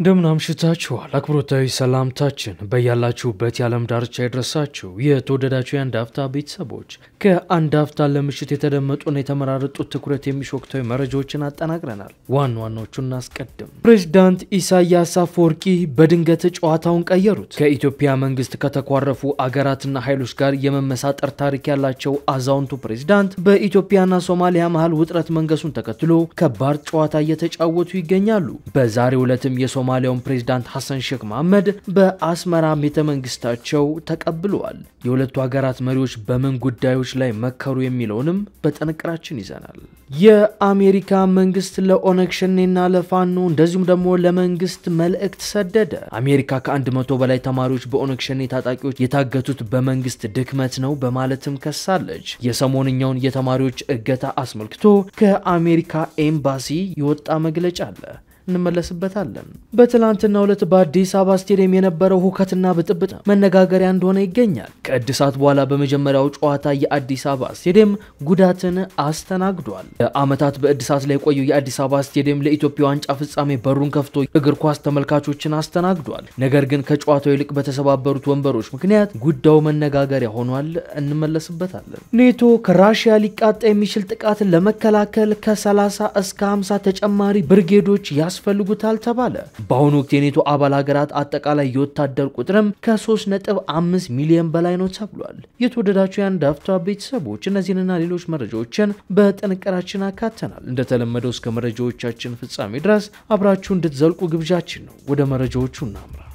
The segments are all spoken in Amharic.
እንደምን አምሽታችኋል። አክብሮታዊ ሰላምታችን በያላችሁበት የዓለም ዳርቻ የደረሳችሁ የተወደዳችሁ የአንድ አፍታ ቤተሰቦች ከአንድ አፍታ ለምሽት የተደመጡና የተመራረጡ ትኩረት የሚሹ ወቅታዊ መረጃዎችን አጠናቅረናል። ዋና ዋናዎቹን እናስቀድም። ፕሬዚዳንት ኢሳያስ አፈወርቂ በድንገት ጨዋታውን ቀየሩት። ከኢትዮጵያ መንግስት ከተኳረፉ አገራትና ኃይሎች ጋር የመመሳጠር ታሪክ ያላቸው አዛውንቱ ፕሬዚዳንት በኢትዮጵያና ሶማሊያ መሃል ውጥረት መንገሱን ተከትሎ ከባድ ጨዋታ እየተጫወቱ ይገኛሉ። በዛሬው ዕለትም የሶማ የሶማሊያውን ፕሬዚዳንት ሐሰን ሼክ መሐመድ በአስመራ ቤተ መንግስታቸው ተቀብለዋል። የሁለቱ ሀገራት መሪዎች በምን ጉዳዮች ላይ መከሩ የሚለውንም በጥንቅራችን ይዘናል። የአሜሪካ መንግስት ለኦነግ ሸኔና ለፋኖ እንደዚሁም ደግሞ ለመንግስት መልእክት ሰደደ። አሜሪካ ከአንድ መቶ በላይ ተማሪዎች በኦነግ ሸኔ ታጣቂዎች የታገቱት በመንግስት ድክመት ነው በማለትም ከሳለች። የሰሞንኛውን የተማሪዎች እገታ አስመልክቶ ከአሜሪካ ኤምባሲ የወጣ መግለጫ አለ። እንመለስበታለን። በትላንትናው ዕለት በአዲስ አበባ ስቴዲየም የነበረው ሁከትና ብጥብጥ መነጋገሪያ እንደሆነ ይገኛል። ከእድሳት በኋላ በመጀመሪያው ጨዋታ የአዲስ አበባ ስቴዲየም ጉዳትን አስተናግዷል። ለአመታት በእድሳት ላይ የቆየው የአዲስ አበባ ስቴዲየም ለኢትዮጵያ ዋንጫ ፍጻሜ በሩን ከፍቶ እግር ኳስ ተመልካቾችን አስተናግዷል። ነገር ግን ከጨዋታው ይልቅ በተሰባበሩት ወንበሮች ምክንያት ጉዳዩ መነጋገሪያ ሆኗል። እንመለስበታለን። ኔቶ ከራሽያ ሊቃጣ የሚችል ጥቃትን ለመከላከል ከ30 እስከ 50 ተጨማሪ ብርጌዶች ያስ ያስፈልጉታል ተባለ። በአሁኑ ወቅት የኔቶ አባል ሀገራት አጠቃላይ የወታደር ቁጥርም ከ3.5 ሚሊዮን በላይ ነው ተብሏል። የተወደዳቸው የአንድ አፍታ ቤተሰቦች እነዚህንና ሌሎች መረጃዎችን በጥንቅራችን አካተናል። እንደተለመደው እስከ መረጃዎቻችን ፍጻሜ ድረስ አብራችሁ እንድትዘልቁ ግብዣችን ነው። ወደ መረጃዎቹ እናምራ።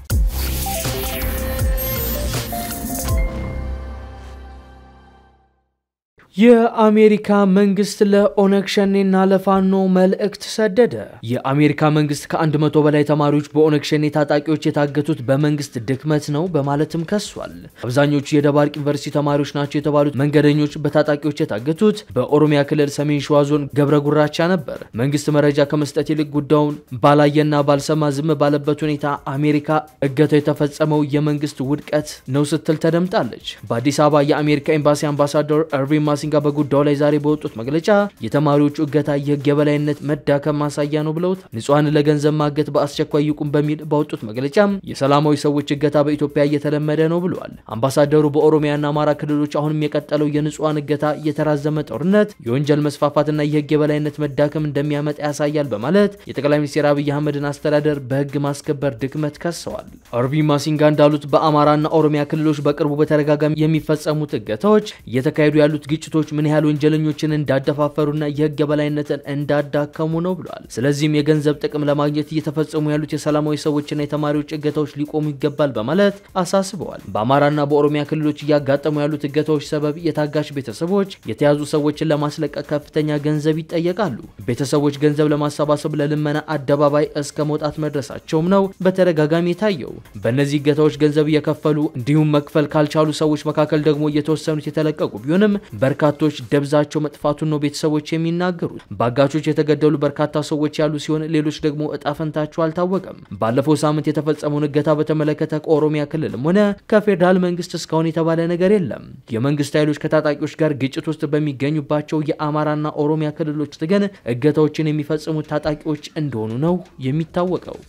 የአሜሪካ መንግስት ለኦነግ ሸኔና ለፋኖ መልእክት ሰደደ። የአሜሪካ መንግስት ከአንድ መቶ በላይ ተማሪዎች በኦነግ ሸኔ ታጣቂዎች የታገቱት በመንግስት ድክመት ነው በማለትም ከሷል። አብዛኞቹ የደባርቅ ዩኒቨርሲቲ ተማሪዎች ናቸው የተባሉት መንገደኞች በታጣቂዎች የታገቱት በኦሮሚያ ክልል ሰሜን ሸዋ ዞን ገብረ ጉራቻ ነበር። መንግስት መረጃ ከመስጠት ይልቅ ጉዳዩን ባላየና ባልሰማ ዝም ባለበት ሁኔታ አሜሪካ እገታው የተፈጸመው የመንግስት ውድቀት ነው ስትል ተደምጣለች። በአዲስ አበባ የአሜሪካ ኤምባሲ አምባሳደር እርቪን ማሲንጋ በጉዳዩ ላይ ዛሬ በወጡት መግለጫ የተማሪዎቹ እገታ የህግ የበላይነት መዳከም ማሳያ ነው ብለውት ንጹሐን ለገንዘብ ማገት በአስቸኳይ ይቁም በሚል ባወጡት መግለጫ የሰላማዊ ሰዎች እገታ በኢትዮጵያ እየተለመደ ነው ብለዋል። አምባሳደሩ በኦሮሚያና አማራ ክልሎች አሁንም የቀጠለው የንጹሐን እገታ የተራዘመ ጦርነት፣ የወንጀል መስፋፋትና የህግ የበላይነት መዳከም እንደሚያመጣ ያሳያል በማለት የጠቅላይ ሚኒስትር አብይ አህመድን አስተዳደር በህግ ማስከበር ድክመት ከሰዋል። አርቢ ማሲንጋ እንዳሉት በአማራና ኦሮሚያ ክልሎች በቅርቡ በተደጋጋሚ የሚፈጸሙት እገታዎች እየተካሄዱ ያሉት ግጭቶች ድርጅቶች ምን ያህል ወንጀለኞችን እንዳደፋፈሩና የህግ የበላይነትን እንዳዳከሙ ነው ብሏል። ስለዚህም የገንዘብ ጥቅም ለማግኘት እየተፈጸሙ ያሉት የሰላማዊ ሰዎችና የተማሪዎች እገታዎች ሊቆሙ ይገባል በማለት አሳስበዋል። በአማራና በኦሮሚያ ክልሎች እያጋጠሙ ያሉት እገታዎች ሰበብ የታጋሽ ቤተሰቦች የተያዙ ሰዎችን ለማስለቀቅ ከፍተኛ ገንዘብ ይጠየቃሉ። ቤተሰቦች ገንዘብ ለማሰባሰብ ለልመና አደባባይ እስከ መውጣት መድረሳቸውም ነው በተደጋጋሚ የታየው። በእነዚህ እገታዎች ገንዘብ እየከፈሉ እንዲሁም መክፈል ካልቻሉ ሰዎች መካከል ደግሞ እየተወሰኑት የተለቀቁ ቢሆንም በርካ በርካቶች ደብዛቸው መጥፋቱን ነው ቤተሰቦች የሚናገሩት። በአጋቾች የተገደሉ በርካታ ሰዎች ያሉ ሲሆን ሌሎች ደግሞ እጣ ፈንታቸው አልታወቀም። ባለፈው ሳምንት የተፈጸመውን እገታ በተመለከተ ከኦሮሚያ ክልልም ሆነ ከፌዴራል መንግስት እስካሁን የተባለ ነገር የለም። የመንግስት ኃይሎች ከታጣቂዎች ጋር ግጭት ውስጥ በሚገኙባቸው የአማራና ኦሮሚያ ክልሎች ግን እገታዎችን የሚፈጽሙት ታጣቂዎች እንደሆኑ ነው የሚታወቀው።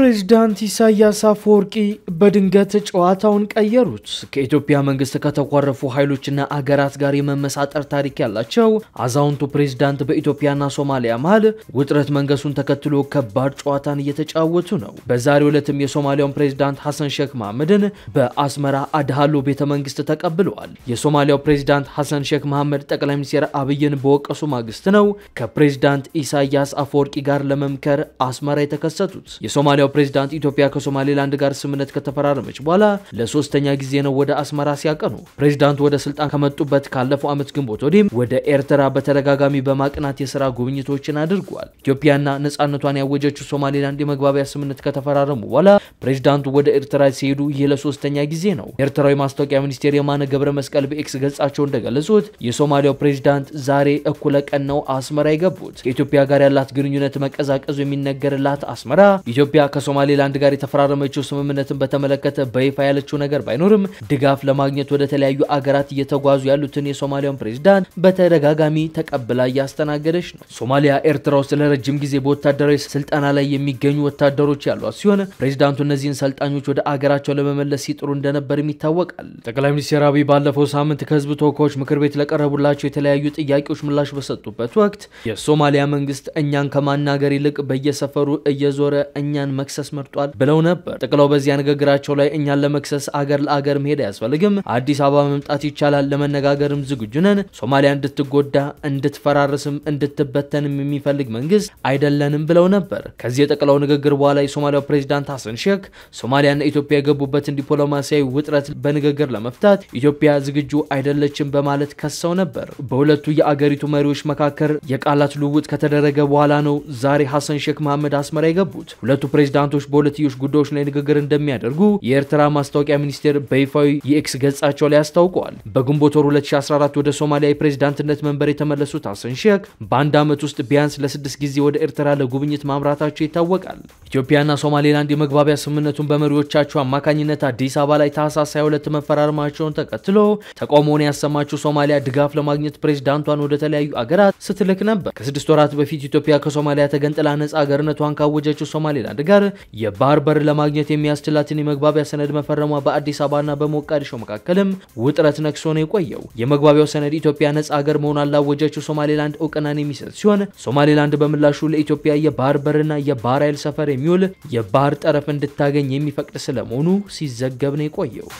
ፕሬዚዳንት ኢሳያስ አፈወርቂ በድንገት ጨዋታውን ቀየሩት። ከኢትዮጵያ መንግስት ከተኮረፉ ኃይሎችና አገራት ጋር የመመሳጠር ታሪክ ያላቸው አዛውንቱ ፕሬዚዳንት በኢትዮጵያና ሶማሊያ መሃል ውጥረት መንገሱን ተከትሎ ከባድ ጨዋታን እየተጫወቱ ነው። በዛሬው ዕለትም የሶማሊያውን ፕሬዚዳንት ሐሰን ሼክ መሐመድን በአስመራ አድሃሎ ቤተ መንግስት ተቀብለዋል። የሶማሊያው ፕሬዚዳንት ሐሰን ሼክ መሐመድ ጠቅላይ ሚኒስትር አብይን በወቀሱ ማግስት ነው ከፕሬዚዳንት ኢሳያስ አፈወርቂ ጋር ለመምከር አስመራ የተከሰቱት። የሶማሊያው ፕሬዚዳንት ኢትዮጵያ ከሶማሌላንድ ጋር ስምምነት ከተፈራረመች በኋላ ለሶስተኛ ጊዜ ነው ወደ አስመራ ሲያቀኑ። ፕሬዚዳንቱ ወደ ስልጣን ከመጡበት ካለፈው ዓመት ግንቦት ወዲህም ወደ ኤርትራ በተደጋጋሚ በማቅናት የስራ ጉብኝቶችን አድርጓል። ኢትዮጵያና ነጻነቷን ያወጀችው ሶማሌላንድ የመግባቢያ ስምምነት ከተፈራረሙ በኋላ ፕሬዚዳንቱ ወደ ኤርትራ ሲሄዱ ይህ ለሶስተኛ ጊዜ ነው። ኤርትራዊ ማስታወቂያ ሚኒስቴር የማነ ገብረ መስቀል በኤክስ ገጻቸው እንደገለጹት የሶማሊያው ፕሬዚዳንት ዛሬ እኩለ ቀን ነው አስመራ የገቡት። ከኢትዮጵያ ጋር ያላት ግንኙነት መቀዛቀዙ የሚነገርላት አስመራ ኢትዮጵያ ከሶማሌላንድ ጋር የተፈራረመችው ስምምነትን በተመለከተ በይፋ ያለችው ነገር ባይኖርም ድጋፍ ለማግኘት ወደ ተለያዩ አገራት እየተጓዙ ያሉትን የሶማሊያን ፕሬዚዳንት በተደጋጋሚ ተቀብላ እያስተናገደች ነው። ሶማሊያ ኤርትራ ውስጥ ለረጅም ጊዜ በወታደራዊ ስልጠና ላይ የሚገኙ ወታደሮች ያሏት ሲሆን ፕሬዚዳንቱ እነዚህን ሰልጣኞች ወደ አገራቸው ለመመለስ ሲጥሩ እንደነበርም ይታወቃል። ጠቅላይ ሚኒስትር አብይ ባለፈው ሳምንት ከህዝብ ተወካዮች ምክር ቤት ለቀረቡላቸው የተለያዩ ጥያቄዎች ምላሽ በሰጡበት ወቅት የሶማሊያ መንግስት እኛን ከማናገር ይልቅ በየሰፈሩ እየዞረ እኛን መክሰስ መርጧል ብለው ነበር። ጥቅለው በዚያ ንግግራቸው ላይ እኛን ለመክሰስ አገር ለአገር መሄድ አያስፈልግም፣ አዲስ አበባ መምጣት ይቻላል፣ ለመነጋገርም ዝግጁ ነን። ሶማሊያ እንድትጎዳ እንድትፈራርስም እንድትበተንም የሚፈልግ መንግስት አይደለንም ብለው ነበር። ከዚህ የጥቅለው ንግግር በኋላ የሶማሊያው ፕሬዚዳንት ሀሰን ሼክ ሶማሊያና ኢትዮጵያ የገቡበትን ዲፕሎማሲያዊ ውጥረት በንግግር ለመፍታት ኢትዮጵያ ዝግጁ አይደለችም በማለት ከሰው ነበር። በሁለቱ የአገሪቱ መሪዎች መካከል የቃላት ልውውጥ ከተደረገ በኋላ ነው ዛሬ ሀሰን ሼክ መሐመድ አስመራ የገቡት። ሁለቱ ፕሬዝዳንቶች በሁለትዮሽ ጉዳዮች ላይ ንግግር እንደሚያደርጉ የኤርትራ ማስታወቂያ ሚኒስቴር በይፋዊ የኤክስ ገጻቸው ላይ አስታውቀዋል። በግንቦት ወር 2014 ወደ ሶማሊያ የፕሬዝዳንትነት መንበር የተመለሱት ሀሰን ሼክ በአንድ ዓመት ውስጥ ቢያንስ ለስድስት ጊዜ ወደ ኤርትራ ለጉብኝት ማምራታቸው ይታወቃል። ኢትዮጵያና ሶማሌላንድ የመግባቢያ ስምምነቱን በመሪዎቻቸው አማካኝነት አዲስ አበባ ላይ ታህሳስ 22 መፈራረማቸውን ተከትሎ ተቃውሞውን ያሰማችው ሶማሊያ ድጋፍ ለማግኘት ፕሬዝዳንቷን ወደ ተለያዩ አገራት ስትልክ ነበር። ከስድስት ወራት በፊት ኢትዮጵያ ከሶማሊያ ተገንጥላ ነጻ ሀገርነቷን ካወጀችው ሶማሌላንድ ጋር ጋር የባህር በር ለማግኘት የሚያስችላትን የመግባቢያ ሰነድ መፈረሟ በአዲስ አበባና በሞቃዲሾ መካከልም ውጥረት ነክሶ ነው የቆየው። የመግባቢያው ሰነድ ኢትዮጵያ ነጻ ሀገር መሆኗን ላወጀችው ሶማሌላንድ እውቅናን የሚሰጥ ሲሆን ሶማሌላንድ በምላሹ ለኢትዮጵያ የባህር በርና የባህር ኃይል ሰፈር የሚውል የባህር ጠረፍ እንድታገኝ የሚፈቅድ ስለመሆኑ ሲዘገብ ነው የቆየው።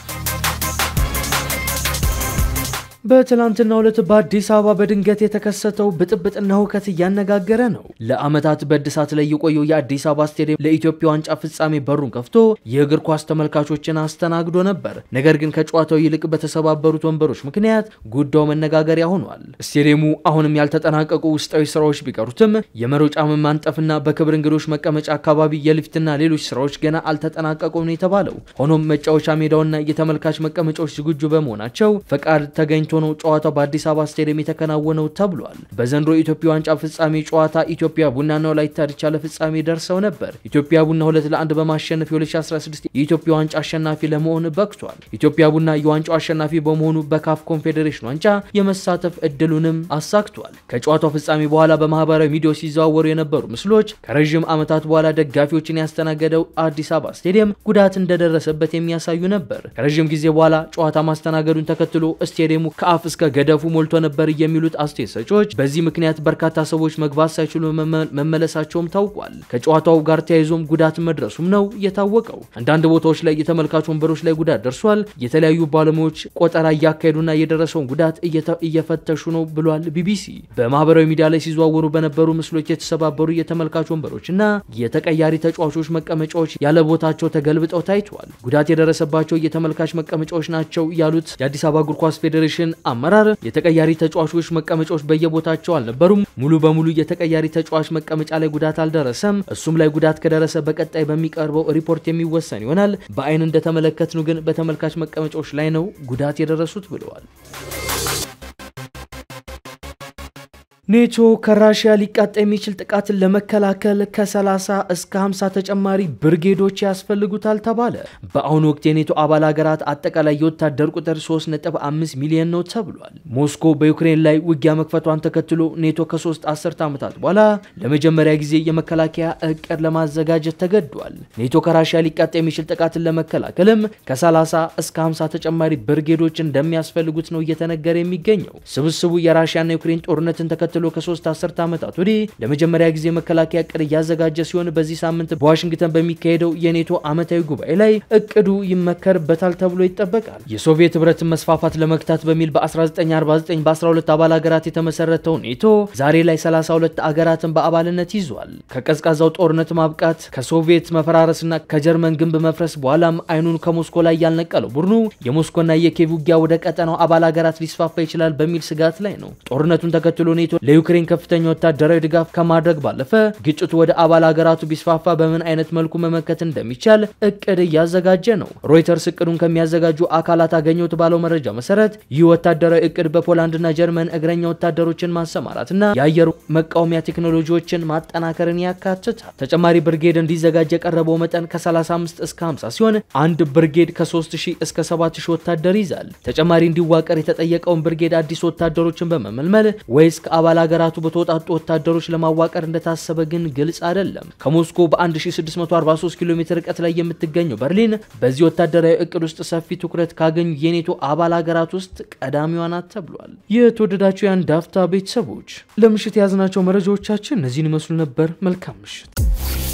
በትላንትና ዕለት በአዲስ አበባ በድንገት የተከሰተው ብጥብጥና ሁከት እያነጋገረ ነው። ለአመታት በእድሳት ላይ የቆየው የአዲስ አበባ ስቴዲየም ለኢትዮጵያ ዋንጫ ፍጻሜ በሩን ከፍቶ የእግር ኳስ ተመልካቾችን አስተናግዶ ነበር። ነገር ግን ከጨዋታው ይልቅ በተሰባበሩት ወንበሮች ምክንያት ጉዳዩ መነጋገሪያ ሆኗል። ስቴዲየሙ አሁንም ያልተጠናቀቁ ውስጣዊ ስራዎች ቢቀሩትም የመሮጫ ማንጠፍና በክብር እንግዶች መቀመጫ አካባቢ የሊፍትና ሌሎች ስራዎች ገና አልተጠናቀቁም ነው የተባለው። ሆኖም መጫወቻ ሜዳውና የተመልካች መቀመጫዎች ዝግጁ በመሆናቸው ፈቃድ ተገኝቶ ለፊት ሆነው ጨዋታው በአዲስ አበባ ስቴዲየም የተከናወነው ተብሏል። በዘንድሮ የኢትዮጵያ ዋንጫ ፍጻሜ ጨዋታ ኢትዮጵያ ቡናና ወላይታ ዲቻ ለፍጻሜ ደርሰው ነበር። ኢትዮጵያ ቡና ሁለት ለአንድ በማሸነፍ የ2016 የኢትዮጵያ ዋንጫ አሸናፊ ለመሆን በቅቷል። ኢትዮጵያ ቡና የዋንጫው አሸናፊ በመሆኑ በካፍ ኮንፌዴሬሽን ዋንጫ የመሳተፍ እድሉንም አሳክቷል። ከጨዋታው ፍጻሜ በኋላ በማህበራዊ ሚዲያ ሲዘዋወሩ የነበሩ ምስሎች ከረዥም ዓመታት በኋላ ደጋፊዎችን ያስተናገደው አዲስ አበባ ስቴዲየም ጉዳት እንደደረሰበት የሚያሳዩ ነበር። ከረዥም ጊዜ በኋላ ጨዋታ ማስተናገዱን ተከትሎ ስቴዲየሙ ከአፍ እስከ ገደፉ ሞልቶ ነበር የሚሉት አስተያየት ሰጪዎች በዚህ ምክንያት በርካታ ሰዎች መግባት ሳይችሉ መመለሳቸውም ታውቋል። ከጨዋታው ጋር ተያይዞም ጉዳት መድረሱም ነው የታወቀው። አንዳንድ ቦታዎች ላይ የተመልካች ወንበሮች ላይ ጉዳት ደርሷል። የተለያዩ ባለሙያዎች ቆጠራ እያካሄዱና የደረሰውን ጉዳት እየፈተሹ ነው ብሏል ቢቢሲ። በማህበራዊ ሚዲያ ላይ ሲዘዋወሩ በነበሩ ምስሎች የተሰባበሩ የተመልካች ወንበሮች እና የተቀያሪ ተጫዋቾች መቀመጫዎች ያለ ቦታቸው ተገልብጠው ታይተዋል። ጉዳት የደረሰባቸው የተመልካች መቀመጫዎች ናቸው ያሉት የአዲስ አበባ እግር ኳስ ፌዴሬሽን ቡድን አመራር የተቀያሪ ተጫዋቾች መቀመጫዎች በየቦታቸው አልነበሩም። ሙሉ በሙሉ የተቀያሪ ተጫዋች መቀመጫ ላይ ጉዳት አልደረሰም። እሱም ላይ ጉዳት ከደረሰ በቀጣይ በሚቀርበው ሪፖርት የሚወሰን ይሆናል። በአይን እንደተመለከትነው ግን በተመልካች መቀመጫዎች ላይ ነው ጉዳት የደረሱት ብለዋል። ኔቶ ከራሽያ ሊቃጣ የሚችል ጥቃትን ለመከላከል ከ30 እስከ 50 ተጨማሪ ብርጌዶች ያስፈልጉታል ተባለ። በአሁኑ ወቅት የኔቶ አባል ሀገራት አጠቃላይ የወታደር ቁጥር 3.5 ሚሊዮን ነው ተብሏል። ሞስኮ በዩክሬን ላይ ውጊያ መክፈቷን ተከትሎ ኔቶ ከ ከ3 አስርት ዓመታት በኋላ ለመጀመሪያ ጊዜ የመከላከያ እቅድ ለማዘጋጀት ተገዷል። ኔቶ ከራሽያ ሊቃጣ የሚችል ጥቃትን ለመከላከልም ከ30 እስከ 50 ተጨማሪ ብርጌዶች እንደሚያስፈልጉት ነው እየተነገረ የሚገኘው። ስብስቡ የራሽያና ዩክሬን ጦርነትን ተከትሎ ተከትሎ ከሶስት አስርተ ዓመታት ወዲህ ለመጀመሪያ ጊዜ መከላከያ እቅድ እያዘጋጀ ሲሆን በዚህ ሳምንት በዋሽንግተን በሚካሄደው የኔቶ ዓመታዊ ጉባኤ ላይ እቅዱ ይመከርበታል ተብሎ ይጠበቃል። የሶቪየት ህብረትን መስፋፋት ለመግታት በሚል በ1949 በ12 አባል ሀገራት የተመሰረተው ኔቶ ዛሬ ላይ 32 አገራትን በአባልነት ይዟል። ከቀዝቃዛው ጦርነት ማብቃት ከሶቪየት መፈራረስና ከጀርመን ግንብ መፍረስ በኋላም አይኑን ከሞስኮ ላይ ያልነቀለው ቡድኑ የሞስኮና የኬቭ ውጊያ ወደ ቀጠናው አባል ሀገራት ሊስፋፋ ይችላል በሚል ስጋት ላይ ነው። ጦርነቱን ተከትሎ ኔቶ ለዩክሬን ከፍተኛ ወታደራዊ ድጋፍ ከማድረግ ባለፈ ግጭቱ ወደ አባል ሀገራቱ ቢስፋፋ በምን አይነት መልኩ መመከት እንደሚቻል እቅድ እያዘጋጀ ነው። ሮይተርስ እቅዱን ከሚያዘጋጁ አካላት አገኘሁት ባለው መረጃ መሰረት ይህ ወታደራዊ እቅድ በፖላንድና ጀርመን እግረኛ ወታደሮችን ማሰማራትና የአየር መቃወሚያ ቴክኖሎጂዎችን ማጠናከርን ያካትታል። ተጨማሪ ብርጌድ እንዲዘጋጅ የቀረበው መጠን ከ35 እስከ 50 ሲሆን አንድ ብርጌድ ከ3000 እስከ 7000 ወታደር ይዛል። ተጨማሪ እንዲዋቀር የተጠየቀውን ብርጌድ አዲስ ወታደሮችን በመመልመል ወይስ ከአባል ከአባል ሀገራቱ በተወጣጡ ወታደሮች ለማዋቀር እንደታሰበ ግን ግልጽ አይደለም። ከሞስኮ በ1643 ኪሎ ሜትር ርቀት ላይ የምትገኘው በርሊን በዚህ ወታደራዊ እቅድ ውስጥ ሰፊ ትኩረት ካገኙ የኔቶ አባል ሀገራት ውስጥ ቀዳሚዋ ናት ተብሏል። የተወደዳችሁ የአንዳፍታ ቤተሰቦች ለምሽት የያዝናቸው መረጃዎቻችን እነዚህን ይመስሉ ነበር። መልካም ምሽት።